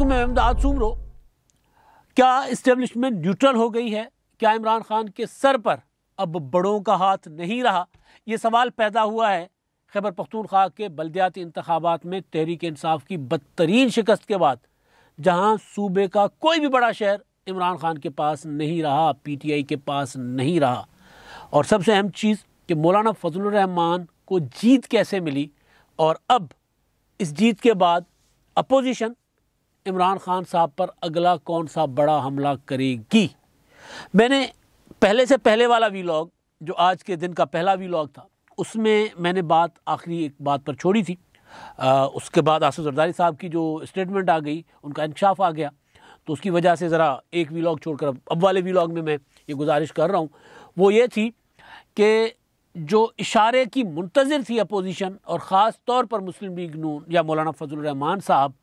वालेकुम अहमदाद क्या establishment neutral हो गई है क्या इमरान खान के सर पर अब बड़ों का हाथ नहीं रहा ये सवाल पैदा हुआ है खैबर पख्तूनख्वा के बलदियाती इंतबात में तहरीक इंसाफ की बदतरीन शिकस्त के बाद जहाँ सूबे का कोई भी बड़ा शहर इमरान खान के पास नहीं रहा पी टी आई के पास नहीं रहा और सबसे अहम चीज़ कि मौलाना फजलरहमान को जीत कैसे मिली और अब इस जीत के बाद अपोजिशन इमरान खान साहब पर अगला कौन सा बड़ा हमला करेगी मैंने पहले से पहले वाला वीलॉग जो आज के दिन का पहला वीलॉग था उसमें मैंने बात आखिरी एक बात पर छोड़ी थी आ, उसके बाद आसफ़ जरदारी साहब की जो स्टेटमेंट आ गई उनका इंकशाफ आ गया तो उसकी वजह से ज़रा एक वीलॉग छोड़कर अब वाले वीलॉग में मैं ये गुजारिश कर रहा हूँ वो ये थी कि जो इशारे की मुंतज़र थी अपोजिशन और ख़ास तौर पर मुस्लिम लीग नून या मौलाना फजल रहमान साहब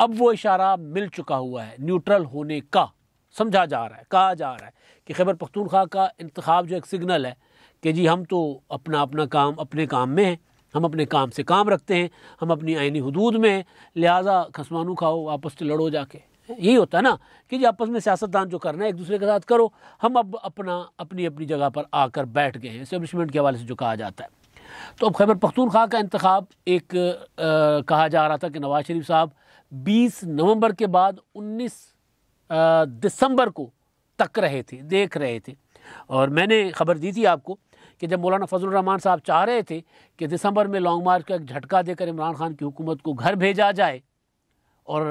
अब वो इशारा मिल चुका हुआ है न्यूट्रल होने का समझा जा रहा है कहा जा रहा है कि खैबर पख्तूनख्वा का इंतखब जो एक सिग्नल है कि जी हम तो अपना अपना काम अपने काम में हैं हम अपने काम से काम रखते हैं हम अपनी आइनी हदूद में लिहाजा खसमानू खाओ आपस से लड़ो जाके यही होता है ना कि जी आपस में सियासतदान जो करना है एक दूसरे के साथ करो हम अब अपना अपनी अपनी जगह पर आकर बैठ गए हैं इस्टेबलिशमेंट के हवाले से जो कहा जाता है तो अब खैबर पख्तूनख्वा का इंतखब एक आ, कहा जा रहा था कि नवाज शरीफ साहब 20 नवंबर के बाद 19 दिसंबर को तक रहे थे देख रहे थे और मैंने खबर दी थी आपको कि जब मौलाना फजल रहमान साहब चाह रहे थे कि दिसंबर में लॉन्ग मार्च का एक झटका देकर इमरान खान की हुकूमत को घर भेजा जाए और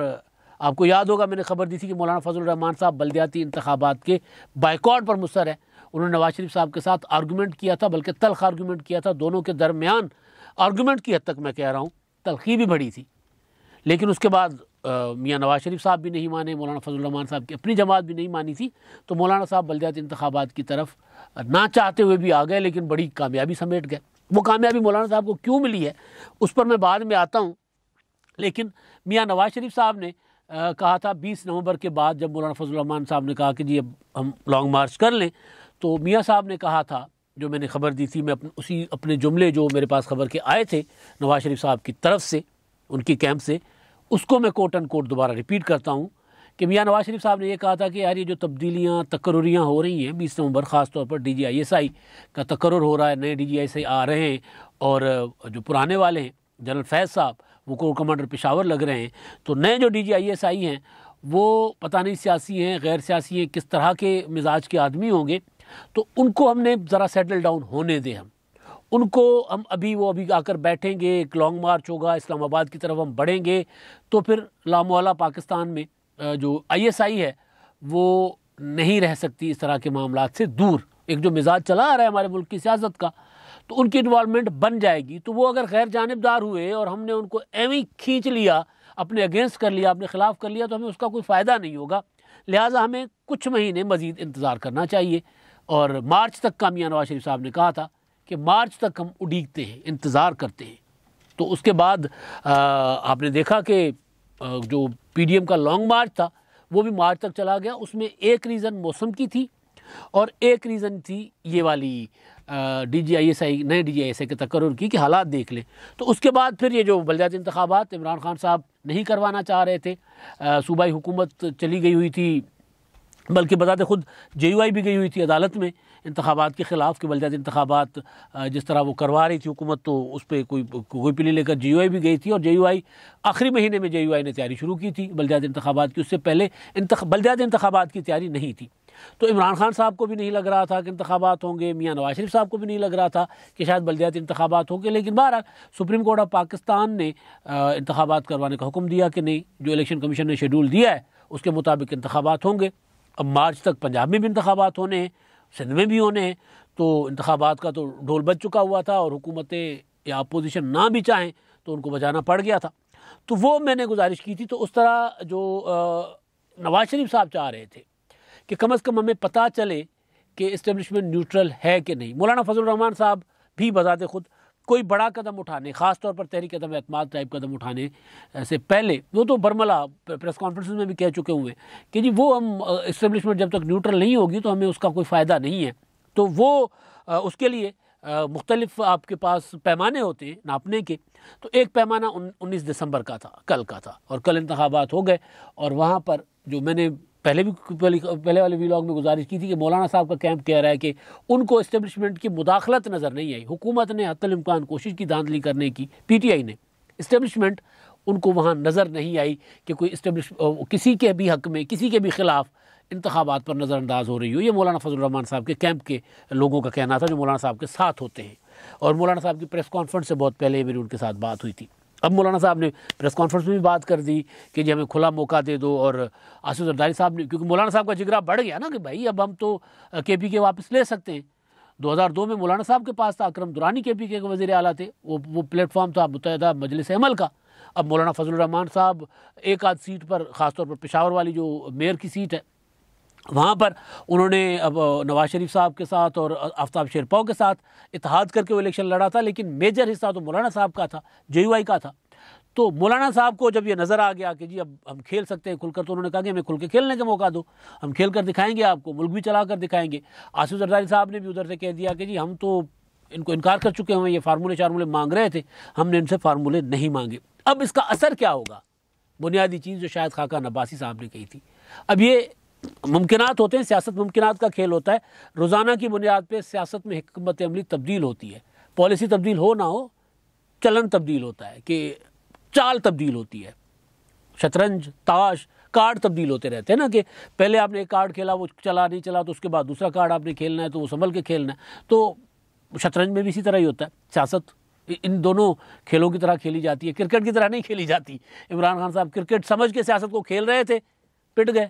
आपको याद होगा मैंने खबर दी थी कि मौलाना फजल रहमान साहब बलदियाती इंतबात के बाइकआउट पर मुसर है उन्होंने नवाज शरीफ साहब के साथ आर्गूमेंट किया था बल्कि तलख आर्गूमेंट किया था दोनों के दरमियान आर्गूमेंट की हद तक मैं कह रहा हूँ तलखी भी बढ़ी थी लेकिन उसके बाद मियाँ नवाज शरीफ साहब भी नहीं माने मौलाना फजलरहमान साहब की अपनी जमात भी नहीं मानी थी तो मौलाना साहब बलदियात इंतबात की तरफ ना चाहते हुए भी आ गए लेकिन बड़ी कामयाबी समेट गए वो कामयाबी मौलाना साहब को क्यों मिली है उस पर मैं बाद में आता हूँ लेकिन मियाँ नवाज शरीफ साहब ने आ, कहा था 20 नवंबर के बाद जब मौलाना फजलरहमान साहब ने कहा कि जी अब हम लॉन्ग मार्च कर लें तो मियाँ साहब ने कहा था जो मैंने खबर दी थी मैं अपने उसी अपने जुमले जो मेरे पास खबर के आए थे नवाज शरीफ साहब की तरफ से उनकी कैंप से उसको मैं कोट एंड कोट दोबारा रिपीट करता हूँ कि मियाँ नवाज शरीफ साहब ने यह कहा था कि यार ये जो तब्दीलियाँ तकरियाँ हो रही हैं बीस नवंबर ख़ास तौर पर D G I S I का तकर्र हो रहा है नए डी जी आई आई आ रहे हैं और जो पुराने वाले हैं जनरल फैज़ साहब वो कोर कमांडर पेशावर लग रहे हैं तो नए जो D G I S I हैं वो पता नहीं सियासी हैं गैर सियासी हैं किस तरह के मिजाज के आदमी होंगे तो उनको हमने ज़रा सेटल डाउन होने दें हम उनको हम अभी वो अभी आकर बैठेंगे एक लॉन्ग मार्च होगा इस्लामाबाद की तरफ हम बढ़ेंगे तो फिर लामोला पाकिस्तान में जो आईएसआई है वो नहीं रह सकती इस तरह के मामला से दूर एक जो मिजाज चला आ रहा है हमारे मुल्क की सियासत का तो उनकी इन्वॉलमेंट बन जाएगी तो वो अगर गैर जानबदार हुए और हमने उनको एवं खींच लिया अपने अगेंस्ट कर लिया अपने ख़िलाफ़ कर लिया तो हमें उसका कोई फ़ायदा नहीं होगा लिहाजा हमें कुछ महीने मज़ीद इंतज़ार करना चाहिए और मार्च तक कामिया नवाज शरीफ साहब ने कहा था कि मार्च तक हम उड़ीकते हैं इंतज़ार करते हैं तो उसके बाद आ, आपने देखा कि जो पीडीएम का लॉन्ग मार्च था वो भी मार्च तक चला गया उसमें एक रीज़न मौसम की थी और एक रीज़न थी ये वाली D G I S I नए D G I S I के तकर की कि हालात देख लें तो उसके बाद फिर ये जो बलदाती इंतबात इमरान खान साहब नहीं करवाना चाह रहे थे सूबाई हुकूमत चली गई हुई थी बल्कि बजात खुद जे यू आई भी गई हुई थी अदालत में इंतबात के ख़िलाफ़ कि बलजात इंतबात जिस तरह वो करवा रही थी हुकूमत तो उस पर कोई कोई पिली लेकर जे यू आई भी गई थी और जे यू आई आखिरी महीने में जे यू आई ने तैयारी शुरू की थी बलजात इंतबात की उससे पहले इंतख इंतबात की तैयारी नहीं थी तो इमरान खान साहब को भी नहीं लग रहा था कि इंतबात होंगे मियाँ नवाज शरीफ साहब को भी नहीं लग रहा था कि शायद बल्दियात इंतबात होंगे लेकिन बहरहाल सुप्रीम कोर्ट ऑफ पाकिस्तान ने इंतबात करवाने का हुक्म दिया कि नहीं जो इलेक्शन कमीशन ने शेड्यूल दिया है उसके मुताबिक इंतबात होंगे अब मार्च तक पंजाब में भी इंतबात होने हैं सिंध में भी होने हैं तो इंतबात का तो ढोल बज चुका हुआ था और हुकूमतें या अपोजिशन ना भी चाहें तो उनको बजाना पड़ गया था तो वो मैंने गुजारिश की थी तो उस तरह जो नवाज शरीफ साहब चाह रहे थे कि कम अज़ कम हमें पता चले कि इस्टेब्लिशमेंट न्यूट्रल है कि नहीं मौलाना फजल रहमान साहब भी बजाते ख़ुद कोई बड़ा कदम उठाने ख़ासतौर पर तहरी कदम एतम टाइप कदम उठाने से पहले वो तो बर्मला प्रेस कॉन्फ्रेंस में भी कह चुके हुए कि जी वो हम इस्टेब्लिशमेंट जब तक न्यूट्रल नहीं होगी तो हमें उसका कोई फ़ायदा नहीं है तो वो उसके लिए मुख्तलिफ आपके पास पैमाने होते हैं नापने के तो एक पैमाना उन्नीस दिसंबर का था कल का था और कल इंतबात हो गए और वहाँ पर जो मैंने पहले भी पहले वाले वीलॉग में गुजारिश की थी कि मौलाना साहब का कैंप कह रहा है कि उनको इस्टेबलिशमेंट की मुदाखलत नज़र नहीं आई हुकूमत ने हतलमकान कोशिश की धांधली करने की पीटीआई ने इस्टेबलिशमेंट उनको वहाँ नज़र नहीं आई कि कोई इस्टेबलिश किसी के भी हक में किसी के भी ख़िलाफ़ इंतबात पर नज़रअंदाज हो रही हो ये मौलाना फजलरहमान साहब के कैंप के लोगों का कहना था जो मौलाना साहब के साथ होते हैं और मौलाना साहब की प्रेस कॉन्फ्रेंस से बहुत पहले मेरी उनके साथ बात हुई थी अब मौलाना साहब ने प्रेस कॉन्फ्रेंस में भी बात कर दी कि जी हमें खुला मौका दे दो और आसिफ जरदारी साहब ने क्योंकि मौलाना साहब का जिगरा बढ़ गया ना कि भाई अब हम तो के पी के वापस ले सकते हैं 2002 में मौलाना साहब के पास था अक्रम दुरानी के पी के वजीर अला थे वो वो प्लेटफॉर्म था मुतहदा मजलिस अमल का अब मौलाना फजल रहमान साहब एक आध सीट पर ख़ासतौर पर पेशावर वाली जो मेयर की सीट है वहाँ पर उन्होंने अब नवाज शरीफ साहब के साथ और आफ्ताब शेरपाओ के साथ इतिहाद करके वो इलेक्शन लड़ा था लेकिन मेजर हिस्सा तो मौलाना साहब का था जे का था तो मौलाना साहब को जब ये नज़र आ गया कि जी अब हम खेल सकते हैं खुलकर तो उन्होंने कहा कि हमें खुल के खेलने का मौका दो हम खेल कर दिखाएंगे आपको मुल्क भी चला कर दिखाएंगे आसिफ जरदारी साहब ने भी उधर से कह दिया कि जी हम तो इनको इनकार कर चुके हैं ये फार्मूले शार्मूले मांग रहे थे हमने इनसे फार्मूले नहीं मांगे अब इसका असर क्या होगा बुनियादी चीज़ जो शायद खाका नब्बासी साहब ने कही थी अब ये मुमकिन होते हैं सियासत मुमकिन का खेल होता है रोज़ाना की बुनियाद पर सियासत में हमत अमली तब्दील होती है पॉलिसी तब्दील हो ना हो चलन तब्दील होता है कि चाल तब्दील होती है शतरंज ताश कार्ड तब्दील होते रहते हैं ना कि पहले आपने एक कार्ड खेला वो चला नहीं चला तो उसके बाद दूसरा कार्ड आपने खेलना है तो वो संभल के खेलना है तो शतरंज में भी इसी तरह ही होता है सियासत इन दोनों खेलों की तरह खेली जाती है क्रिकेट की तरह नहीं खेली जाती इमरान खान साहब क्रिकेट समझ के सियासत को खेल रहे थे पिट गए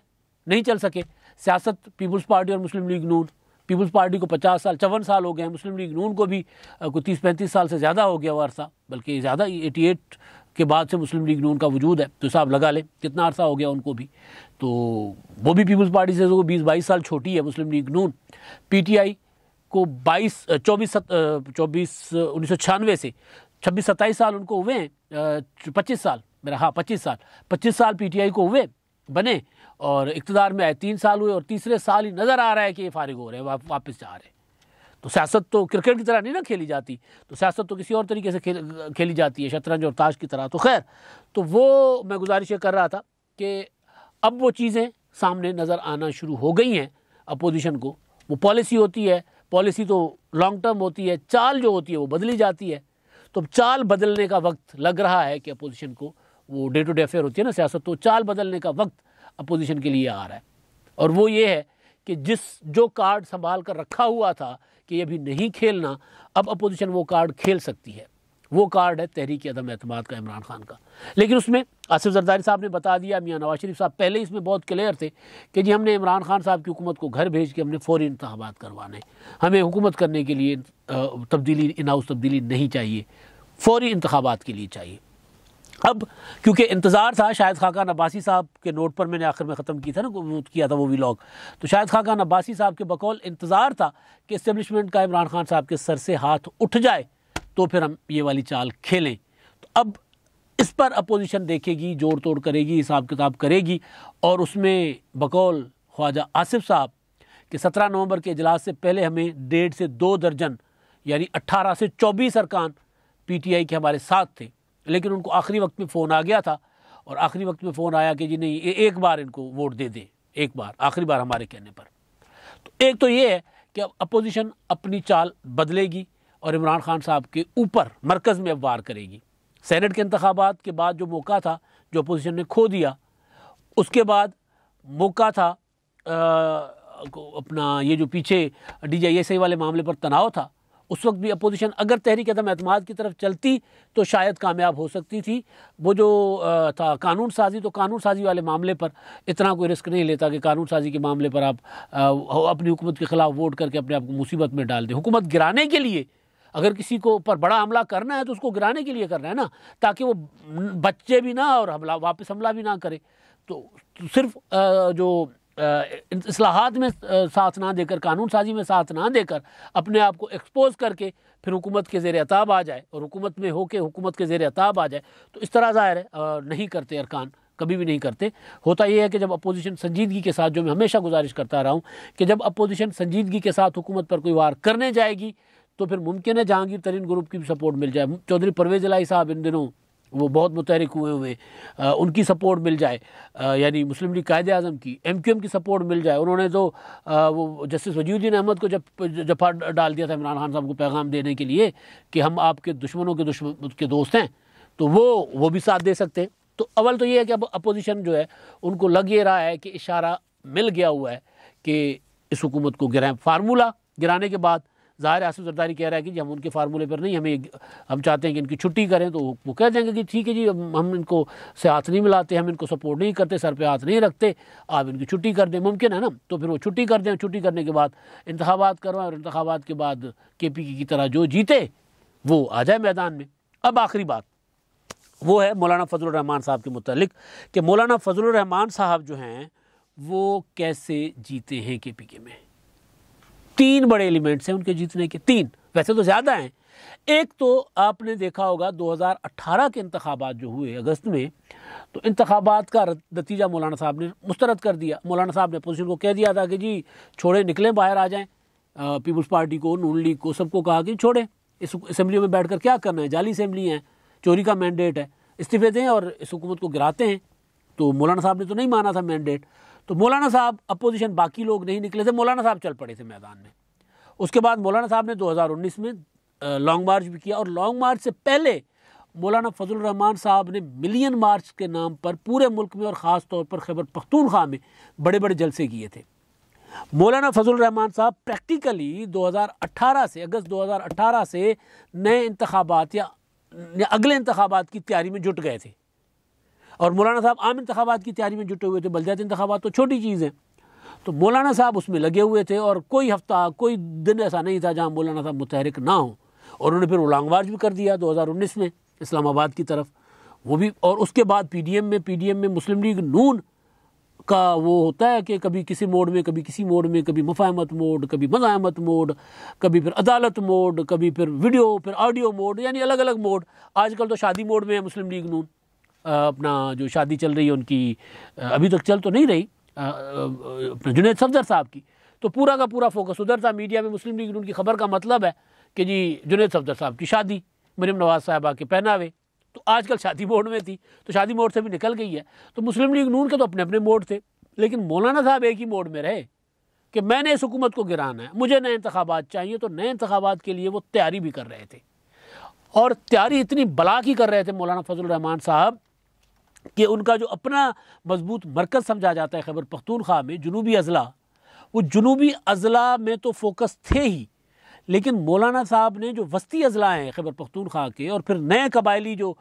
नहीं चल सके सियासत पीपल्स पार्टी और मुस्लिम लीग नून पीपल्स पार्टी को पचास साल चौवन साल हो गए हैं मुस्लिम लीग नून को भी कोई तीस पैंतीस साल से ज़्यादा हो गया वो अरसा बल्कि ज़्यादा एटी एट के बाद से मुस्लिम लीग नून का वजूद है तो साहब लगा लें कितना अरसा हो गया उनको भी तो वो भी पीपल्स पार्टी से जो बीस बाईस साल छोटी है मुस्लिम लीग नून आई को बाईस चौबीस चौबीस उन्नीस सौ छियानवे से छब्बीस सत्ताईस साल उनको हुए हैं पच्चीस साल मेरा हाँ पच्चीस साल पच्चीस साल आई को हुए बने और इकतदार में आए तीन साल हुए और तीसरे साल ही नज़र आ रहा है कि ये फारिग हो रहे हैं वा, वापस जा रहे हैं तो सियासत तो क्रिकेट की तरह नहीं ना खेली जाती तो सियासत तो किसी और तरीके से खेल खेली जाती है शतरंज और ताश की तरह तो खैर तो वो मैं गुजारिश कर रहा था कि अब वो चीज़ें सामने नज़र आना शुरू हो गई हैं अपोजिशन को वो पॉलिसी होती है पॉलिसी तो लॉन्ग टर्म होती है चाल जो होती है वो बदली जाती है तो अब चाल बदलने का वक्त लग रहा है कि अपोजिशन को वो डे टू डे अफेयर होती है ना सियासत तो चाल बदलने का वक्त अपोजिशन के लिए आ रहा है और वो ये है कि जिस जो कार्ड संभाल कर रखा हुआ था कि अभी नहीं खेलना अब अपोजिशन वो कार्ड खेल सकती है वो कार्ड है तहरीक अदम एतम का इमरान खान का लेकिन उसमें आसिफ जरदारी साहब ने बता दिया मियाँ नवाज शरीफ साहब पहले इसमें बहुत क्लियर थे कि जी हमने इमरान खान साहब की हुकूमत को घर भेज के हमने फौरी इंतबात करवाने हमें हुकूमत करने के लिए तब्दीली इनाउस तब्दीली नहीं चाहिए फौरी इंतबात के लिए चाहिए अब क्योंकि इंतज़ार था शायद खाकान अब्बासी साहब के नोट पर मैंने आखिर में ख़त्म की था ना वो किया था वो व्लॉग तो शायद खाकान अब्बासी साहब के बकौल इंतज़ार था कि इस्टेबलिशमेंट का इमरान खान साहब के सर से हाथ उठ जाए तो फिर हम ये वाली चाल खेलें तो अब इस पर अपोजिशन देखेगी जोड़ तोड़ करेगी हिसाब किताब करेगी और उसमें बकौल ख्वाजा आसिफ साहब कि सत्रह नवंबर के अजलास से पहले हमें डेढ़ से दो दर्जन यानी अट्ठारह से चौबीस अरकान आई के हमारे साथ थे लेकिन उनको आखिरी वक्त में फ़ोन आ गया था और आखिरी वक्त में फ़ोन आया कि जी नहीं ये एक बार इनको वोट दे दें एक बार आखिरी बार हमारे कहने पर तो एक तो ये है कि अब अपोजिशन अपनी चाल बदलेगी और इमरान खान साहब के ऊपर मरकज़ में अब वार करेगी सैनट के इंतबात के बाद जो मौका था जो अपोजिशन ने खो दिया उसके बाद मौका था आ, अपना ये जो पीछे डी वाले मामले पर तनाव था उस वक्त भी अपोजिशन अगर तहरीक अदम अतमाद की तरफ चलती तो शायद कामयाब हो सकती थी वो जो था कानून साजी तो कानून साजी वाले मामले पर इतना कोई रिस्क नहीं लेता कि कानून साजी के मामले पर आप अपनी हुकूमत के ख़िलाफ़ वोट करके अपने आप को मुसीबत में डाल दें हुकूमत गिराने के लिए अगर किसी को ऊपर बड़ा हमला करना है तो उसको गिराने के लिए करना है ना ताकि वो बच्चे भी ना और हमला वापस हमला भी ना करे तो, तो सिर्फ जो असलाहत में साथ ना देकर कानून साजी में साथ ना देकर अपने आप को एक्सपोज करके फिर हुकूमत के जेर अताब आ जाए और हुकूमत में होके हुकूमत के जेर अताब आ जाए तो इस तरह ज़ाहिर है नहीं करते अरकान कभी भी नहीं करते होता यह है कि जब अपोजिशन संजीदगी के साथ जो मैं हमेशा गुजारिश करता रहा हूँ कि जब अपोजिशन संजीदगी के साथ हुकूमत पर कोई वार करने जाएगी तो फिर मुमकिन है जहांगीर तरीन ग्रुप की भी सपोर्ट मिल जाए चौधरी परवेज लाई साहब इन दिनों वो बहुत मुतहरक हुए हुए उनकी सपोर्ट मिल जाए यानी मुस्लिम लीग कायद अजम की एम क्यू एम की सपोर्ट मिल जाए उन्होंने जो आ, वो जस्टिस वजीद्दीन अहमद को जब जफा डाल दिया था इमरान खान साहब को पैगाम देने के लिए कि हम आपके दुश्मनों के दुश्मन के दोस्त हैं तो वो वो भी साथ दे सकते हैं तो अवल तो ये है कि अब अपोजिशन जो है उनको लग ये रहा है कि इशारा मिल गया हुआ है कि इस हुकूमत को गिराएं फार्मूला गिराने के बाद ज़ाहिर आसिफ जरदारी कह रहा है कि जी हम उनके फार्मूले पर नहीं हमें हम चाहते हैं कि इनकी छुट्टी करें तो वो कह देंगे कि ठीक है जी हम इनको से हाथ नहीं मिलाते हम इनको सपोर्ट नहीं करते सर पर हाथ नहीं रखते आप इनकी छुट्टी कर दें मुमकिन है ना तो फिर वो छुट्टी कर दें छुट्टी करने के बाद इंतबात करवाएं और इंतबात के बाद के पी की तरह जो जीते वो आ जाए मैदान में अब आखिरी बात वो है मौलाना फजलरहमान साहब के मतलब कि मौलाना फजलरहमान साहब जो हैं वो कैसे जीते हैं के पी के में तीन बड़े एलिमेंट्स हैं उनके जीतने के तीन वैसे तो ज़्यादा हैं एक तो आपने देखा होगा 2018 के इंतबात जो हुए अगस्त में तो इंतबात का नतीजा मौलाना साहब ने मुस्तरद कर दिया मौलाना साहब ने अपोजिशन को कह दिया था कि जी छोड़े निकलें बाहर आ जाए पीपल्स पार्टी को नून लीग को सबको कहा कि छोड़ें इस असम्बली में बैठ कर क्या करना है जाली असम्बली है चोरी का मैंडेट है इस्तीफे दें और इस हुकूमत को गिराते हैं तो मौलाना साहब ने तो नहीं माना था मैंडेट तो मौलाना साहब अपोजिशन बाकी लोग नहीं निकले थे मौलाना साहब चल पड़े थे मैदान में उसके बाद मौलाना साहब ने 2019 में लॉन्ग मार्च भी किया और लॉन्ग मार्च से पहले मौलाना फजल रहमान साहब ने मिलियन मार्च के नाम पर पूरे मुल्क में और ख़ास तौर पर खैबर पख्तूनख्वा में बड़े बड़े जलसे किए थे मौलाना फजल रहमान साहब प्रैक्टिकली 2018 से अगस्त 2018 से नए इंतबात या अगले इंतबात की तैयारी में जुट गए थे और मौलाना साहब आम इंतबात की तैयारी में जुटे हुए थे बलदियात इंतबात तो छोटी चीज़ है तो मौलाना साहब उसमें लगे हुए थे और कोई हफ्ता कोई दिन ऐसा नहीं था जहाँ मौलाना साहब मुतहरक ना हो और उन्होंने फिर उलांगवाज भी कर दिया दो हज़ार उन्नीस में इस्लामाबाद की तरफ वो भी और उसके बाद पी डी एम में पी डी एम में मुस्लिम लीग नून का वो होता है कि कभी किसी मोड में कभी किसी मोड में कभी मफाहमत मोड कभी मजामत मोड कभी फिर अदालत मोड कभी फिर वीडियो फिर ऑडियो मोड यानी अलग अलग मोड आजकल तो शादी मोड में है मुस्लिम लीग नून अपना जो शादी चल रही है उनकी अभी तक चल तो नहीं रही जुनेद सफदर साहब की तो पूरा का पूरा फोकस उधर था मीडिया में मुस्लिम लीग उनकी खबर का मतलब है कि जी जुनेद सफदर साहब की शादी मरियम नवाज साहब आके पहनावे तो आजकल शादी मोड में थी तो शादी मोड से भी निकल गई है तो मुस्लिम लीग नून के तो अपने अपने मोड थे लेकिन मौलाना साहब एक ही मोड में रहे कि मैंने इस हुकूमत को गिराना है मुझे नए इंतबात चाहिए तो नए इंतबात के लिए वो तैयारी भी कर रहे थे और तैयारी इतनी बला की कर रहे थे मौलाना फजल रहमान साहब कि उनका जो अपना मजबूत मरकज़ समझा जाता है खैबर पख्तूनख्वा में जनूबी अजला वो जनूबी अजला में तो फोकस थे ही लेकिन मौलाना साहब ने जो वस्ती अजला हैं खैबर पख्तूनख्वा के और फिर नए कबायली जो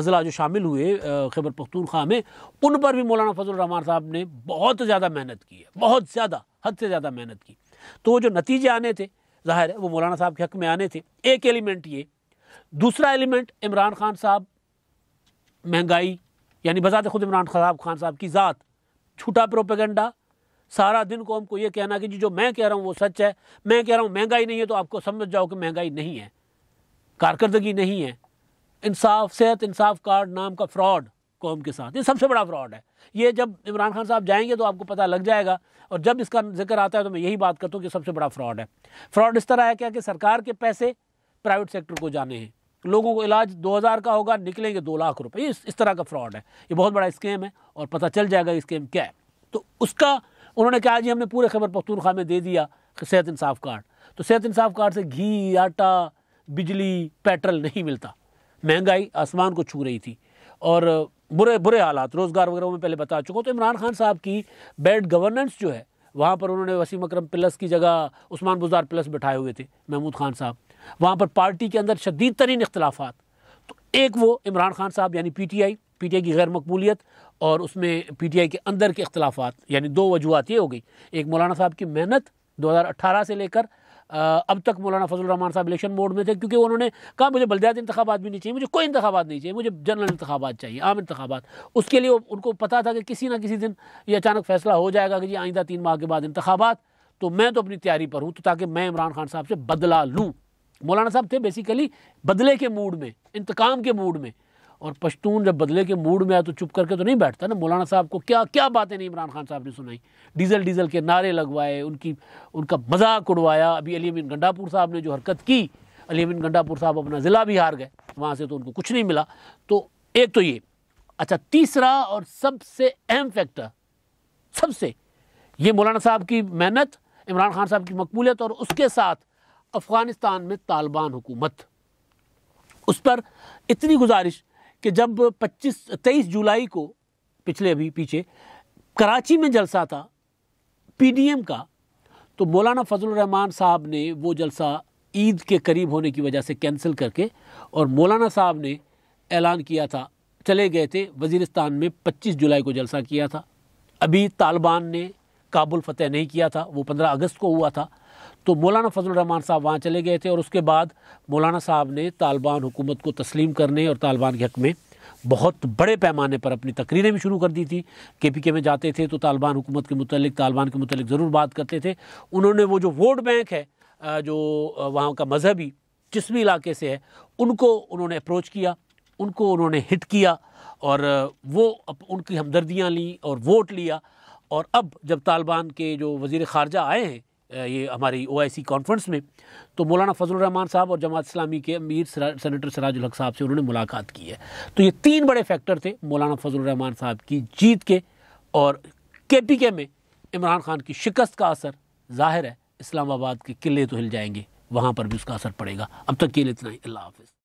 अजला जो शामिल हुए खैबर पख्तूनख्वा में उन पर भी मौलाना फजल रहमान साहब ने बहुत ज़्यादा मेहनत की है बहुत ज़्यादा हद से ज़्यादा मेहनत की तो वो जो नतीजे आने थे ज़ाहिर है वो मौलाना साहब के हक में आने थे एक एलिमेंट ये दूसरा एलिमेंट इमरान खान साहब महंगाई यानी बजात खुद इमरान खजाब खान साहब की ज़ात छूटा प्रोपेगेंडा सारा दिन कौम को ये कहना कि जी जो मैं कह रहा हूँ वो सच है मैं कह रहा हूँ महंगाई नहीं है तो आपको समझ जाओ कि महंगाई नहीं है कारकर्दगी नहीं है इंसाफ सेहत इंसाफ कार्ड नाम का फ्रॉड कौम के साथ ये सबसे बड़ा फ्रॉड है ये जब इमरान खान साहब जाएंगे तो आपको पता लग जाएगा और जब इसका जिक्र आता है तो मैं यही बात करता हूँ कि सबसे बड़ा फ्रॉड है फ्रॉड इस तरह है क्या कि सरकार के पैसे प्राइवेट सेक्टर को जाने हैं लोगों को इलाज 2000 का होगा निकलेंगे दो लाख रुपए इस इस तरह का फ्रॉड है ये बहुत बड़ा स्कैम है और पता चल जाएगा स्कैम क्या है तो उसका उन्होंने कहा जी हमने पूरे खबर पख्तूनखा में दे दिया सेहत इंसाफ कार्ड तो सेहत इंसाफ कार्ड से घी आटा बिजली पेट्रोल नहीं मिलता महंगाई आसमान को छू रही थी और बुरे बुरे हालात रोज़गार वगैरह में पहले बता चुका हूँ तो इमरान खान साहब की बैड गवर्नेंस जो है वहाँ पर उन्होंने वसीम अक्रम प्लस की जगह उस्मान बुजार प्लस बैठाए हुए थे महमूद खान साहब वहाँ पर पार्टी के अंदर शदीद तरीन इख्तलाफा तो एक वो इमरान खान साहब यानी P T I P T I की गैर मकबूलीत और उसमें पी टी आई के अंदर के अख्तलाफात यानी दो वजूहत ये हो गई एक मौलाना साहब की मेहनत दो हज़ार अट्ठारह से लेकर अब तक मौलाना फजल रहमान साहब इलेक्शन मोड में थे क्योंकि उन्होंने कहा मुझे बलदायत इंतबात भी नहीं चाहिए मुझे कोई इंतबात नहीं चाहिए मुझे जनरल इंतबात चाहिए आम इंतबात उसके लिए उनको पता था कि किसी ना किसी दिन ये अचानक फैसला हो जाएगा कि जी आइंदा तीन माह के बाद इंतबात तो मैं तो अपनी तैयारी पर हूँ तो ताकि मैं इमरान खान साहब से बदला लूँ मौलाना साहब थे बेसिकली बदले के मूड में इंतकाम के मूड में और पश्तून जब बदले के मूड में आया तो चुप करके तो नहीं बैठता ना मौलाना साहब को क्या क्या बातें नहीं इमरान खान साहब ने सुनाई डीजल डीजल के नारे लगवाए उनकी उनका मजाक उड़वाया अभी अली अमीन गंडापुर साहब ने जो हरकत की अली अमीन गंडापुर साहब अपना ज़िला भी हार गए वहाँ से तो उनको कुछ नहीं मिला तो एक तो ये अच्छा तीसरा और सबसे अहम फैक्टर सबसे ये मौलाना साहब की मेहनत इमरान खान साहब की मकबूलियत और उसके साथ अफ़गानिस्तान में तालिबान हुकूमत उस पर इतनी गुजारिश कि जब 25 23 जुलाई को पिछले अभी पीछे कराची में जलसा था पीडीएम का तो मौलाना फजल रहमान साहब ने वो जलसा ईद के करीब होने की वजह से कैंसिल करके और मौलाना साहब ने ऐलान किया था चले गए थे वजीरस्तान में 25 जुलाई को जलसा किया था अभी तालिबान ने काबुल फतेह नहीं किया था वो 15 अगस्त को हुआ था तो मौलाना फजल रहमान साहब वहाँ चले गए थे और उसके बाद मौलाना साहब ने तालिबान हुकूमत को तस्लीम करने और तालिबान के हक़ में बहुत बड़े पैमाने पर अपनी तकरीरें भी शुरू कर दी थी के पी के में जाते थे तो तालिबान हुकूमत के मतलब तालिबान के मतलब ज़रूर बात करते थे उन्होंने वो जो वोट बैंक है जो वहाँ का मजहबी जिस भी इलाके से है उनको उन्होंने अप्रोच किया उनको उन्होंने हिट किया और वो उनकी हमदर्दियाँ लीं और वोट लिया और अब जब तालिबान के जो वज़ी ख़ारजा आए हैं ये हमारी ओ कॉन्फ्रेंस में तो मौलाना फजल रहमान साहब और जमात इस्लामी के अमीर सेनेटर सराजुल हक साहब से उन्होंने मुलाकात की है तो ये तीन बड़े फैक्टर थे मौलाना फजल रहमान साहब की जीत के और के पी के में इमरान खान की शिकस्त का असर जाहिर है इस्लामाबाद के किले तो हिल जाएंगे वहाँ पर भी उसका असर पड़ेगा अब तक के लिए इतना ही अल्लाह हाफिज़